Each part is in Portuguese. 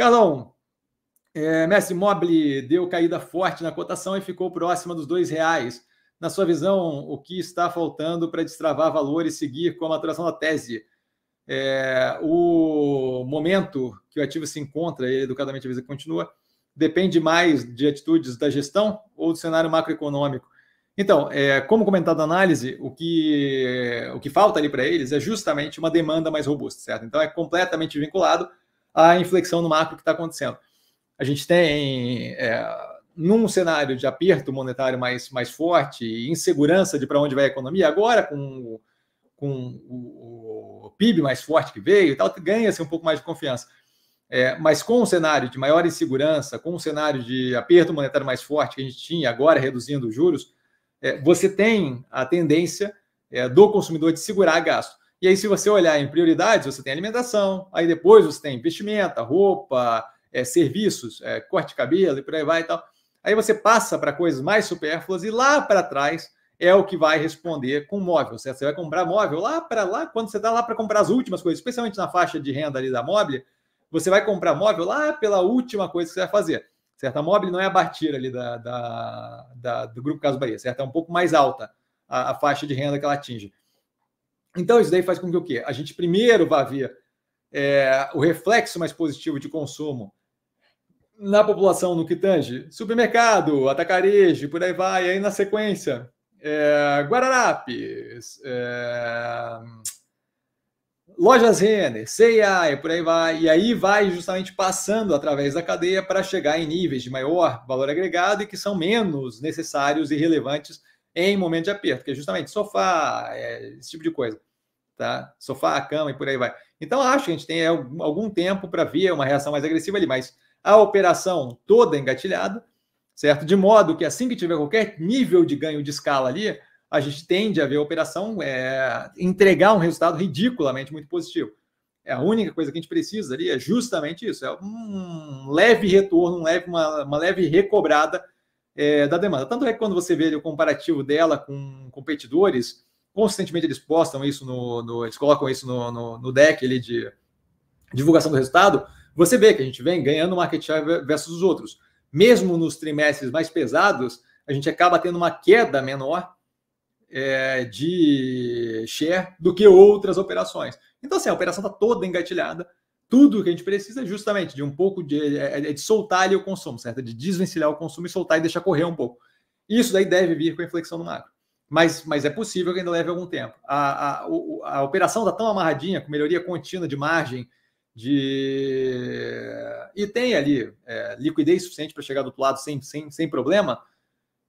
Carlão, é, Mestre Mobile deu caída forte na cotação e ficou próxima dos dois reais. Na sua visão, o que está faltando para destravar valor e seguir com a maturação da tese? É, o momento que o ativo se encontra, e educadamente a visão continua, depende mais de atitudes da gestão ou do cenário macroeconômico. Então, é, como comentado na análise, o que, o que falta ali para eles é justamente uma demanda mais robusta, certo? Então, é completamente vinculado a inflexão no macro que está acontecendo. A gente tem, é, num cenário de aperto monetário mais, mais forte, insegurança de para onde vai a economia, agora com, com o, o PIB mais forte que veio, tal, ganha-se um pouco mais de confiança. É, mas com o cenário de maior insegurança, com o cenário de aperto monetário mais forte que a gente tinha, agora reduzindo os juros, é, você tem a tendência é, do consumidor de segurar gasto. E aí, se você olhar em prioridades, você tem alimentação, aí depois você tem vestimenta, roupa, é, serviços, é, corte de cabelo e por aí vai e tal. Aí você passa para coisas mais supérfluas e lá para trás é o que vai responder com móvel. Certo? Você vai comprar móvel lá para lá, quando você dá tá lá para comprar as últimas coisas, especialmente na faixa de renda ali da móvel, você vai comprar móvel lá pela última coisa que você vai fazer. Certo? A móvel não é a batida ali da, da, da, do Grupo Caso Bahia, certo? É um pouco mais alta a, a faixa de renda que ela atinge. Então, isso daí faz com que o quê? A gente primeiro vá ver é, o reflexo mais positivo de consumo na população no que tange supermercado, atacarejo, por aí vai. E aí, na sequência, é, Guararapes, é, lojas Renner, C&A, por aí vai. E aí vai justamente passando através da cadeia para chegar em níveis de maior valor agregado e que são menos necessários e relevantes em momento de aperto, que é justamente sofá, é, esse tipo de coisa. Tá? Sofá, cama e por aí vai. Então, acho que a gente tem algum tempo para ver uma reação mais agressiva ali, mas a operação toda engatilhada, certo? De modo que assim que tiver qualquer nível de ganho de escala ali, a gente tende a ver a operação é, entregar um resultado ridiculamente muito positivo. É a única coisa que a gente precisa ali é justamente isso, é um leve retorno, um leve, uma, uma leve recobrada é, da demanda. Tanto é que quando você vê o comparativo dela com competidores, consistentemente eles postam isso no. no eles colocam isso no, no, no deck ali de divulgação do resultado. Você vê que a gente vem ganhando market share versus os outros. Mesmo nos trimestres mais pesados, a gente acaba tendo uma queda menor é, de share do que outras operações. Então, assim, a operação está toda engatilhada tudo que a gente precisa é justamente de um pouco de, é, é, é de soltar ali o consumo, certo? De desvencilhar o consumo e soltar e deixar correr um pouco. Isso daí deve vir com a inflexão no macro. Mas, mas é possível que ainda leve algum tempo. A, a, a operação está tão amarradinha, com melhoria contínua de margem, de e tem ali é, liquidez suficiente para chegar do outro lado sem, sem, sem problema,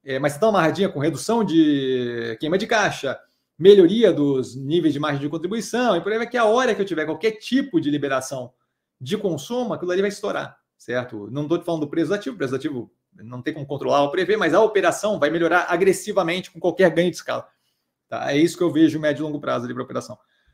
é, mas está amarradinha com redução de queima de caixa, melhoria dos níveis de margem de contribuição, e por aí vai que a hora que eu tiver qualquer tipo de liberação de consumo, aquilo ali vai estourar, certo? Não estou falando do preço ativo, o preço ativo não tem como controlar ou prever, mas a operação vai melhorar agressivamente com qualquer ganho de escala. Tá? É isso que eu vejo médio e longo prazo ali para a operação.